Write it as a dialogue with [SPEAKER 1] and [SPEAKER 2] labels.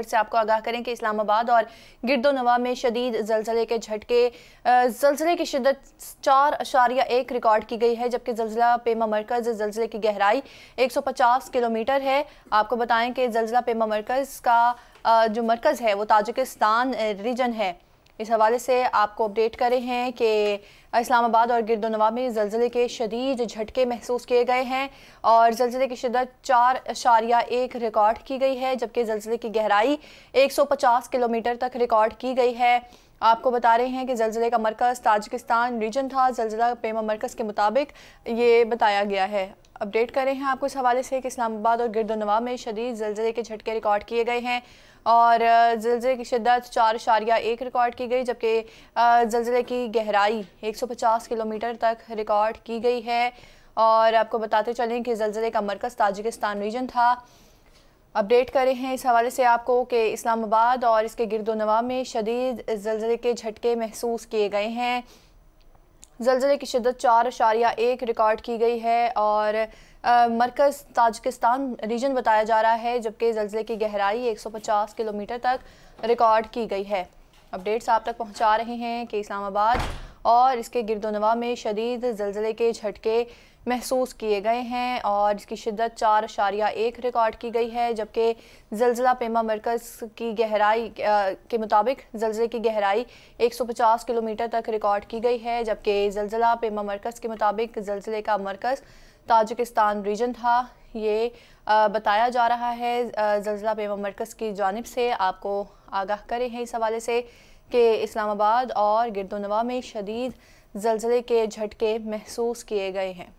[SPEAKER 1] फिर से आपको आगाह करें कि इस्लामाबाद और गिरदो नवा में शदीद जलजिले के झटके जलजिले की शिदत चार अशारिया एक रिकॉर्ड की गई है जबकि जलजिला पेमा मरकज़ जलजिले की गहराई 150 किलोमीटर है आपको बताएं कि जलजिला पेमा मरकज़ का जो मरकज़ है वो ताजिकिस्तान रीजन है इस हवाले से आपको अपडेट करें हैं कि इस्लामाबाद और गिरदोनवा में जलजिले के शदीद झटके महसूस किए गए हैं और जलजिले की शिदत चार अशारिया एक रिकॉर्ड की गई है जबकि जलजिले की गहराई 150 किलोमीटर तक रिकॉर्ड की गई है आपको बता रहे हैं कि जलजिले का मरकज़ ताजिकिस्तान रीजन था जलजिला पेमा मरकज़ के मुताबिक ये बताया गया है अपडेट कर रहे हैं आपको इस हवाले से कि इस्लामाबाद और गिरदोनवा में शदीद जलजिले के झटके रिकॉर्ड किए गए हैं और जलजिले की शिदत चार शारिया एक रिकॉर्ड की गई जबकि जलजिले की गहराई 150 किलोमीटर तक रिकॉर्ड की गई है और आपको बताते चलें कि जलजिले का मरकज़ ताजिकिस्तान रीजन था अपडेट करें हैं इस हवाले से आपको कि इस्लामाबाद और इसके गिरदोनवा में शदीद जलजिले के झटके महसूस किए गए हैं जलजिले की शिदत चार अशारिया एक रिकॉर्ड की गई है और मरकज़ ताजिकिस्तान रीजन बताया जा रहा है जबकि जलजिले की गहराई 150 किलोमीटर तक रिकॉर्ड की गई है अपडेट्स आप तक पहुंचा रहे हैं कि इस्लामाबाद और इसके गिरदोनवा में शदीद जलजिले के झटके महसूस किए गए हैं और इसकी शिदत चार अशारिया एक रिकॉर्ड की गई है जबकि जलजिला पेमा मरकज़ की गहराई के मुताबिक जलजिले की गहराई 150 किलोमीटर तक रिकॉर्ड की गई है जबकि जलजिला पेमा मरकज़ के मुताबिक जलजिले का मरकज़ ताजिकिस्तान रीजन था ये बताया जा रहा है जलजिला पेमा मरकज़ की जानब से आपको आगाह करें हैं इस हवाले से कि इस्लामाबाद और गिरदोनवा में शदीद जलजिले के झटके महसूस किए गए हैं